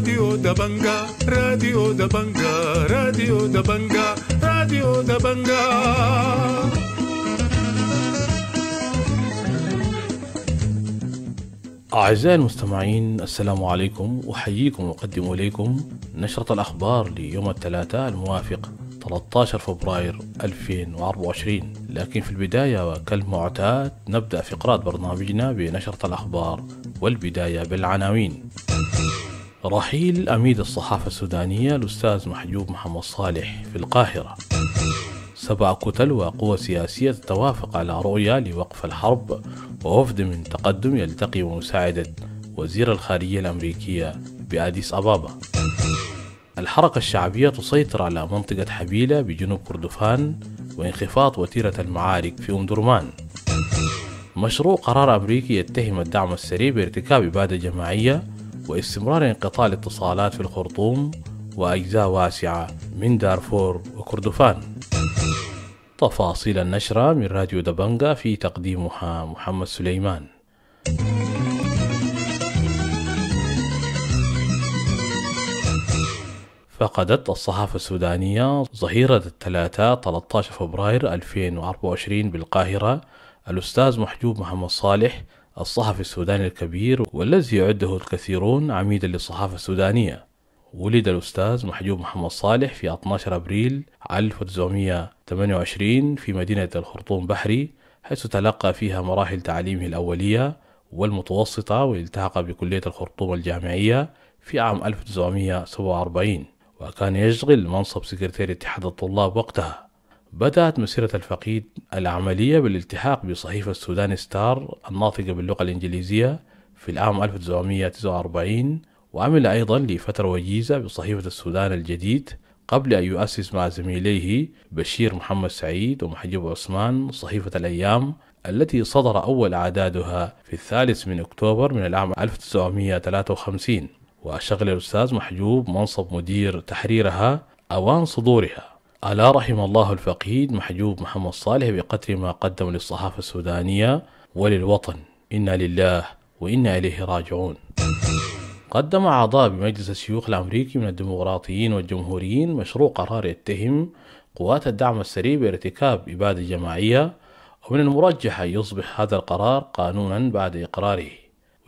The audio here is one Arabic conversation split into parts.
راديو دبنجا راديو دبنجا راديو دبنجا راديو دبنجا أعزائي المستمعين السلام عليكم أحييكم وأقدم إليكم نشرة الأخبار ليوم الثلاثاء الموافق 13 فبراير 2024 لكن في البداية وكالمعتاد نبدأ فقرات برنامجنا بنشرة الأخبار والبداية بالعناوين رحيل عميد الصحافة السودانية الأستاذ محجوب محمد صالح في القاهرة سبع كتل وقوى سياسية تتوافق على رؤية لوقف الحرب ووفد من تقدم يلتقي بمساعدة وزير الخارجية الأمريكية بأديس أبابا الحركة الشعبية تسيطر على منطقة حبيلة بجنوب كردفان وانخفاض وتيرة المعارك في أمدرمان مشروع قرار أمريكي يتهم الدعم السري بارتكاب إبادة جماعية واستمرار انقطاع الاتصالات في الخرطوم وأجزاء واسعة من دارفور وكردفان تفاصيل النشرة من راديو دبنجا في تقديمها محمد سليمان فقدت الصحافة السودانية ظهيرة الثلاثاء 13 فبراير 2024 بالقاهرة الأستاذ محجوب محمد صالح الصحفي السوداني الكبير والذي يعده الكثيرون عميدا للصحافة السودانية ولد الأستاذ محجوب محمد صالح في 12 أبريل 1928 في مدينة الخرطوم بحري حيث تلقى فيها مراحل تعليمه الأولية والمتوسطة والتحق بكلية الخرطوم الجامعية في عام 1947 وكان يشغل منصب سكرتير اتحاد الطلاب وقتها بدأت مسيرة الفقيد العملية بالالتحاق بصحيفة السودان ستار الناطقة باللغة الإنجليزية في العام 1949 وعمل أيضا لفترة وجيزة بصحيفة السودان الجديد قبل أن يؤسس مع زميليه بشير محمد سعيد ومحجب عثمان صحيفة الأيام التي صدر أول أعدادها في الثالث من أكتوبر من العام 1953 وشغل الأستاذ محجوب منصب مدير تحريرها أوان صدورها ألا رحم الله الفقيد محجوب محمد صالح بقدر ما قدم للصحافة السودانية وللوطن إنا لله وإنا إليه راجعون قدم أعضاء بمجلس الشيوخ الأمريكي من الديمقراطيين والجمهوريين مشروع قرار يتهم قوات الدعم السريع بارتكاب إبادة جماعية ومن المرجح أن يصبح هذا القرار قانونا بعد إقراره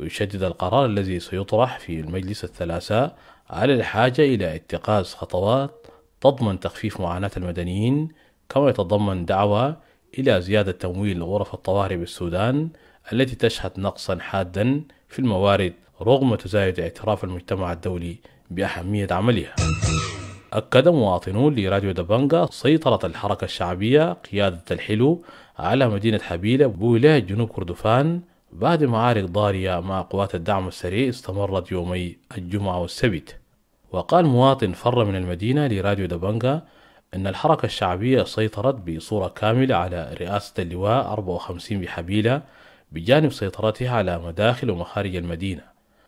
ويشدد القرار الذي سيطرح في المجلس الثلاثاء على الحاجة إلى اتخاذ خطوات تضمن تخفيف معاناة المدنيين كما يتضمن دعوة إلى زيادة تمويل غرف الطوارئ بالسودان التي تشهد نقصا حادا في الموارد رغم تزايد اعتراف المجتمع الدولي بأهمية عملها أكد مواطنون لراديو دبنجا سيطرة الحركة الشعبية قيادة الحلو على مدينة حبيلة بولاية جنوب كردفان بعد معارك ضارية مع قوات الدعم السريع استمرت يومي الجمعة والسبت وقال مواطن فر من المدينة لراديو دبنجا أن الحركة الشعبية سيطرت بصورة كاملة على رئاسة اللواء 54 بحبيلة بجانب سيطرتها على مداخل ومخارج المدينة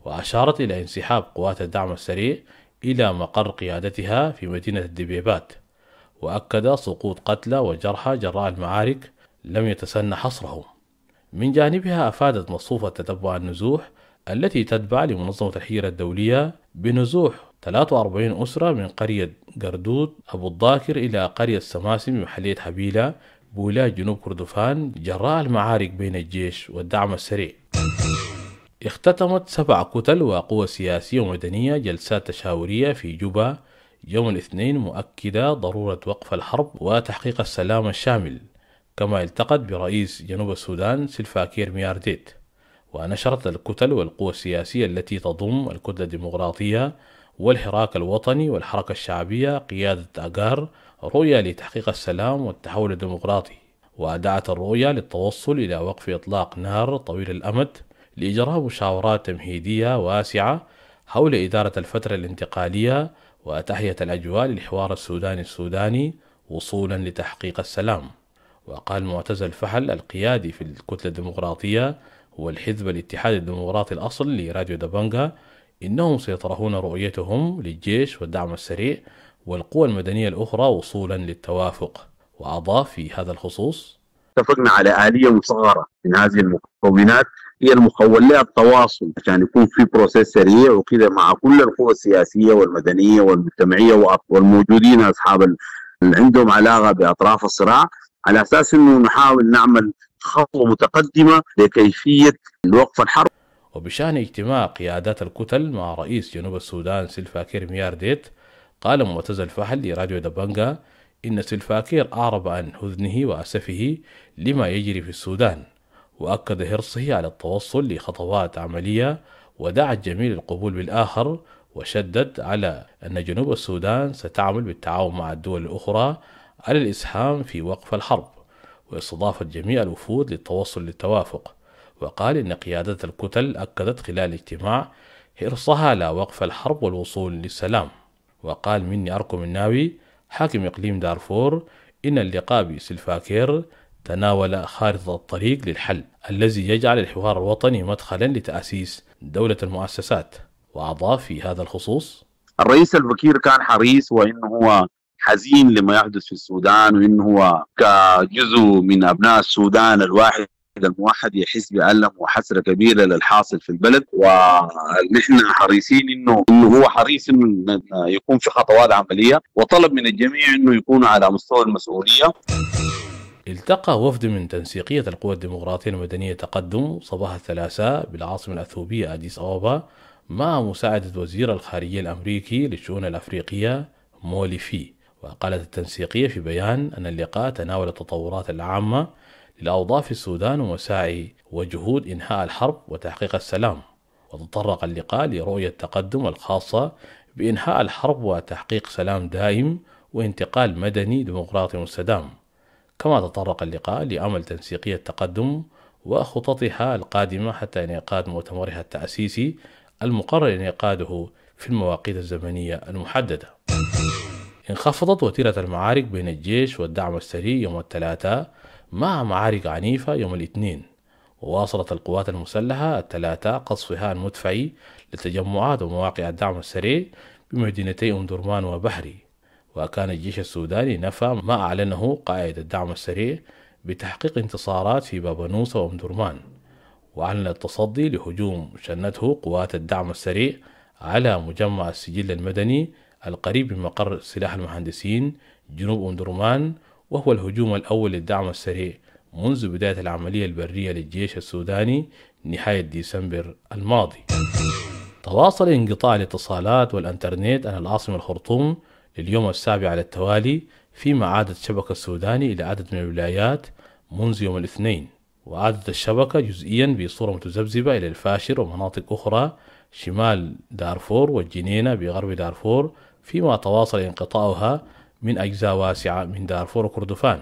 وأشارت إلى انسحاب قوات الدعم السريع إلى مقر قيادتها في مدينة الدبيبات وأكد سقوط قتلى وجرحى جراء المعارك لم يتسنى حصرهم من جانبها أفادت مصفوفة تتبع النزوح التي تتبع لمنظمة الحيرة الدولية بنزوح 43 أسرة من قرية قردود أبو الضاكر إلى قرية سماسم بمحلية حبيلة بولاية جنوب كردفان جراء المعارك بين الجيش والدعم السريع اختتمت سبع كتل وقوى سياسية ومدنية جلسات تشاورية في جوبا يوم الاثنين مؤكدة ضرورة وقف الحرب وتحقيق السلام الشامل كما التقت برئيس جنوب السودان سلفاكير مياردت ونشرت الكتل والقوى السياسية التي تضم الكتلة الديمقراطية والحراك الوطني والحركة الشعبية قيادة أجار رؤية لتحقيق السلام والتحول الديمقراطي وأدعت الرؤية للتوصل إلى وقف إطلاق نار طويل الأمد لإجراء مشاورات تمهيدية واسعة حول إدارة الفترة الانتقالية وتحية الأجواء للحوار السوداني السوداني وصولا لتحقيق السلام وقال معتز الفحل القيادي في الكتلة الديمقراطية والحزب الاتحاد الديمقراطي الأصل لراديو دبنجا إنهم سيطرحون رؤيتهم للجيش والدعم السريع والقوى المدنية الأخرى وصولا للتوافق وأضاف في هذا الخصوص اتفقنا على آلية مصغرة من هذه المكونات هي المخول لها التواصل عشان يكون في بروسيس سريع وكذا مع كل القوى السياسية والمدنية والمجتمعية والموجودين أصحاب اللي عندهم علاقة بأطراف الصراع على أساس أنه نحاول نعمل خطوة متقدمة لكيفية وقف الحرب وبشأن اجتماع قيادات الكتل مع رئيس جنوب السودان سلفاكير ميارديت قال معتز الفحل لراديو دبنجا إن سلفاكير أعرب عن حزنه وأسفه لما يجري في السودان وأكد حرصه على التوصل لخطوات عملية ودعا الجميل القبول بالآخر وشدد على أن جنوب السودان ستعمل بالتعاون مع الدول الأخرى على الإسهام في وقف الحرب واستضافة جميع الوفود للتوصل للتوافق وقال إن قيادة الكتل أكدت خلال الاجتماع حرصها على وقف الحرب والوصول للسلام وقال مني أركم الناوي حاكم إقليم دارفور إن اللقاء بسلفاكير تناول خارطة الطريق للحل الذي يجعل الحوار الوطني مدخلا لتأسيس دولة المؤسسات وأضاف في هذا الخصوص الرئيس البكير كان حريص وإنه هو حزين لما يحدث في السودان وإنه هو كجزء من أبناء السودان الواحد الواحد يحس بألم وحسرة كبيرة للحاصل في البلد ونحن حريصين إنه إنه هو حريص إنه يكون في خطوات عملية وطلب من الجميع إنه يكونوا على مستوى المسؤولية التقى وفد من تنسيقية القوى الديمقراطية المدنية تقدم صباح الثلاثاء بالعاصمة الأثيوبية أديس أوبا مع مساعدة وزير الخارجية الأمريكي للشؤون الأفريقية مولي في وقالت التنسيقية في بيان أن اللقاء تناول التطورات العامة للأوضاع في السودان ومساعي وجهود إنهاء الحرب وتحقيق السلام وتطرق اللقاء لرؤية التقدم الخاصة بإنهاء الحرب وتحقيق سلام دائم وانتقال مدني ديمقراطي مستدام كما تطرق اللقاء لأمل تنسيقية التقدم وخططها القادمة حتى انعقاد مؤتمرها التأسيسي المقرر انعقاده في المواقيت الزمنية المحددة انخفضت وتيرة المعارك بين الجيش والدعم السري يوم الثلاثاء مع معارك عنيفة يوم الاثنين وواصلت القوات المسلحة الثلاثة قصفها المدفعي لتجمعات ومواقع الدعم السريع بمدينتي أم درمان وبحري وكان الجيش السوداني نفى ما أعلنه قائد الدعم السريع بتحقيق انتصارات في بابانوسا وأم درمان وأعلن التصدي لهجوم شنته قوات الدعم السريع على مجمع السجل المدني القريب من مقر سلاح المهندسين جنوب أم درمان وهو الهجوم الأول للدعم السريع منذ بداية العملية البرية للجيش السوداني نهاية ديسمبر الماضي تواصل انقطاع الاتصالات والانترنت عن العاصمة الخرطوم لليوم السابع على التوالي فيما عادت شبكة السوداني إلى عدد من الولايات منذ يوم الاثنين وعادت الشبكة جزئيا بصورة متذبذبة إلى الفاشر ومناطق أخرى شمال دارفور والجنينة بغرب دارفور فيما تواصل انقطاعها من أجزاء واسعة من دارفور وكردفان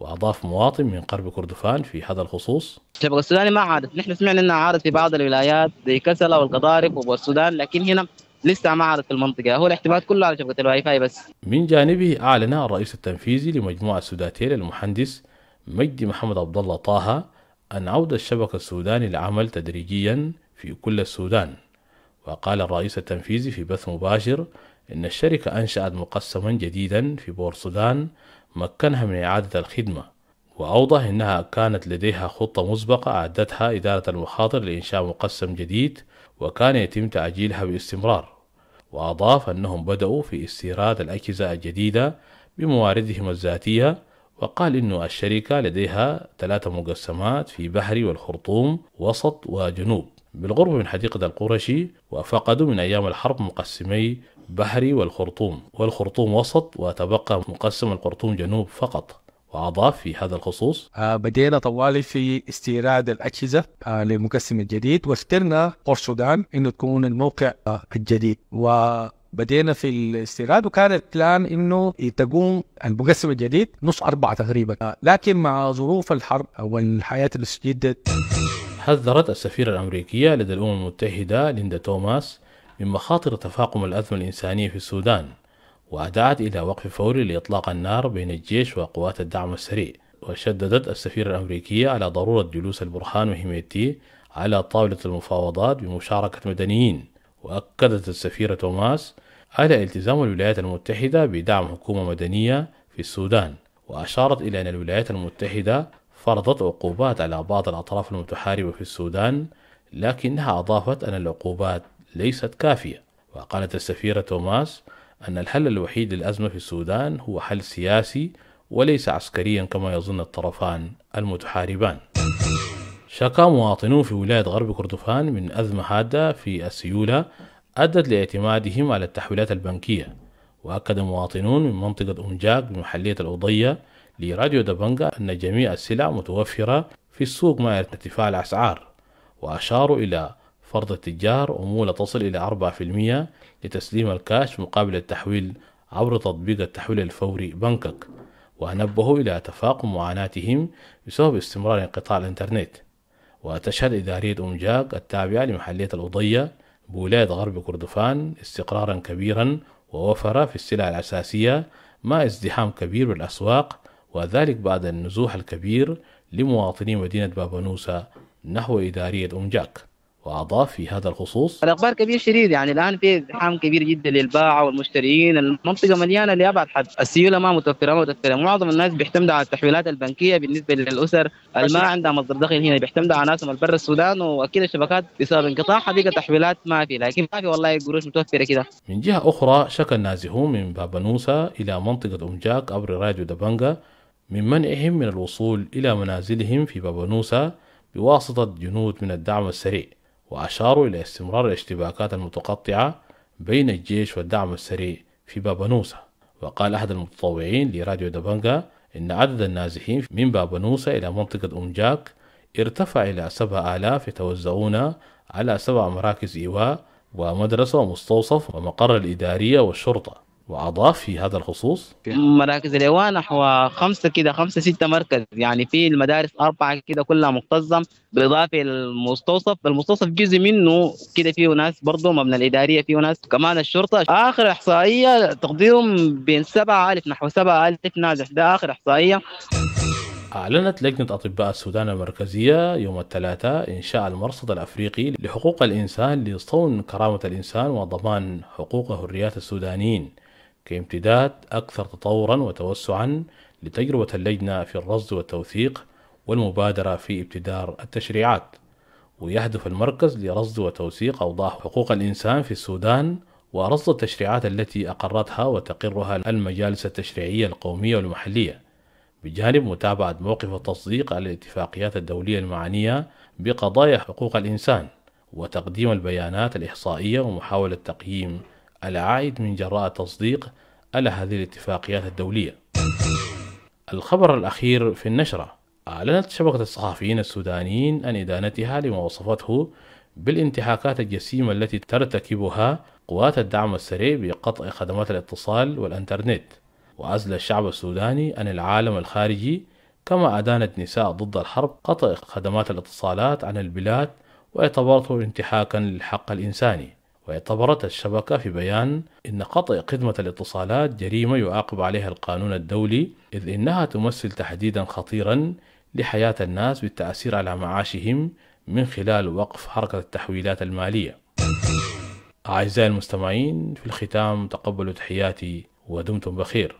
وأضاف مواطن من قرب كردفان في هذا الخصوص شبكة السوداني ما عادت نحن سمعنا أنها عادت في بعض الولايات زي كسلة والقضارب والسودان لكن هنا لسه ما عادت في المنطقة هو الاعتماد كله على شبكة الواي فاي بس من جانبه أعلن الرئيس التنفيذي لمجموعة سوداتيل المهندس مجدي محمد عبد الله طه أن عودة الشبكة السوداني للعمل تدريجيا في كل السودان وقال الرئيس التنفيذي في بث مباشر إن الشركة أنشأت مقسما جديدا في بورسودان مكنها من إعادة الخدمة وأوضح إنها كانت لديها خطة مسبقة أعدتها إدارة المخاطر لإنشاء مقسم جديد وكان يتم تعجيلها باستمرار وأضاف أنهم بدأوا في استيراد الأجهزة الجديدة بمواردهم الذاتية وقال إن الشركة لديها ثلاثة مقسمات في بحري والخرطوم وسط وجنوب بالقرب من حديقة القرشي وفقدوا من أيام الحرب مقسمي بحري والخرطوم والخرطوم وسط وتبقى مقسم الخرطوم جنوب فقط وأضاف في هذا الخصوص آه بدينا طوالي في استيراد الأجهزة آه للمقسم الجديد واخترنا قرص السودان إنه تكون الموقع آه، الجديد و بدينا في الاستيراد وكان البلان انه تقوم المقسم الجديد نص اربعه تقريبا آه، لكن مع ظروف الحرب والحياه اللي استجدت حذرت السفيرة الأمريكية لدى الأمم المتحدة ليندا توماس من مخاطر تفاقم الأزمة الإنسانية في السودان ودعت إلى وقف فوري لإطلاق النار بين الجيش وقوات الدعم السريع وشددت السفيرة الأمريكية على ضرورة جلوس البرهان وهيميتي على طاولة المفاوضات بمشاركة مدنيين وأكدت السفيرة توماس على التزام الولايات المتحدة بدعم حكومة مدنية في السودان وأشارت إلى أن الولايات المتحدة فرضت عقوبات على بعض الأطراف المتحاربة في السودان لكنها أضافت أن العقوبات ليست كافية وقالت السفيرة توماس أن الحل الوحيد للأزمة في السودان هو حل سياسي وليس عسكريا كما يظن الطرفان المتحاربان شكا مواطنون في ولاية غرب كردفان من أزمة حادة في السيولة أدت لاعتمادهم على التحويلات البنكية وأكد مواطنون من منطقة أمجاك بمحلية الأوضية لراديو دبنجا أن جميع السلع متوفرة في السوق مع ارتفاع الأسعار وأشاروا إلى فرض التجار أمولة تصل إلى 4% لتسليم الكاش مقابل التحويل عبر تطبيق التحويل الفوري بنكك ونبهوا إلى تفاقم معاناتهم بسبب استمرار انقطاع الإنترنت وتشهد إدارية أمجاك التابعة لمحلية الأضية بولاية غرب كردفان استقرارا كبيرا ووفر في السلع الأساسية مع ازدحام كبير بالأسواق وذلك بعد النزوح الكبير لمواطني مدينة بابانوسا نحو إدارية أمجاك وأضاف في هذا الخصوص الأخبار كبير شديد يعني الآن في ازدحام كبير جدا للباعة والمشترين المنطقة مليانة لأبعد حد السيولة ما متوفرة ما متوفرة معظم الناس بيعتمدوا على التحويلات البنكية بالنسبة للأسر اللي ما عندها مصدر دخل هنا بيعتمدوا على ناس من برا السودان وأكيد الشبكات بسبب انقطاع حقيقة تحويلات ما في لكن ما في والله قروش متوفرة كده من جهة أخرى شكل النازحون من بابانوسا إلى منطقة أمجاك عبر راديو دبنجا من منعهم من الوصول إلى منازلهم في بابانوسا بواسطة جنود من الدعم السريع وأشاروا إلى استمرار الاشتباكات المتقطعة بين الجيش والدعم السريع في بابانوسا وقال أحد المتطوعين لراديو دبنجا إن عدد النازحين من بابانوسا إلى منطقة أمجاك ارتفع إلى سبع آلاف يتوزعون على سبع مراكز إيواء ومدرسة ومستوصف ومقر الإدارية والشرطة واضاف في هذا الخصوص؟ مراكز الاوان نحو خمسه كده خمسه سته مركز يعني في المدارس اربعه كده كلها مكتظه بالاضافه للمستوصف، المستوصف جزء منه كده فيه ناس برضه مبنى الاداريه فيه ناس كمان الشرطه اخر احصائيه تقديرهم بين 7000 نحو 7000 نازح ده اخر احصائيه أعلنت لجنة أطباء السودان المركزية يوم الثلاثاء إنشاء المرصد الأفريقي لحقوق الإنسان لصون كرامة الإنسان وضمان حقوق وحريات السودانيين كامتداد أكثر تطورا وتوسعا لتجربة اللجنة في الرصد والتوثيق والمبادرة في ابتدار التشريعات ويهدف المركز لرصد وتوثيق أوضاع حقوق الإنسان في السودان ورصد التشريعات التي أقرتها وتقرها المجالس التشريعية القومية والمحلية بجانب متابعة موقف التصديق على الاتفاقيات الدولية المعنية بقضايا حقوق الإنسان وتقديم البيانات الإحصائية ومحاولة تقييم العائد من جراء تصديق على هذه الاتفاقيات الدولية الخبر الأخير في النشرة أعلنت شبكة الصحفيين السودانيين عن إدانتها لما وصفته بالانتهاكات الجسيمة التي ترتكبها قوات الدعم السريع بقطع خدمات الاتصال والأنترنت وعزل الشعب السوداني عن العالم الخارجي كما أدانت نساء ضد الحرب قطع خدمات الاتصالات عن البلاد واعتبرته انتهاكا للحق الإنساني واعتبرت الشبكة في بيان أن قطع خدمة الاتصالات جريمة يعاقب عليها القانون الدولي إذ إنها تمثل تحديدا خطيرا لحياة الناس بالتأثير على معاشهم من خلال وقف حركة التحويلات المالية أعزائي المستمعين في الختام تقبلوا تحياتي ودمتم بخير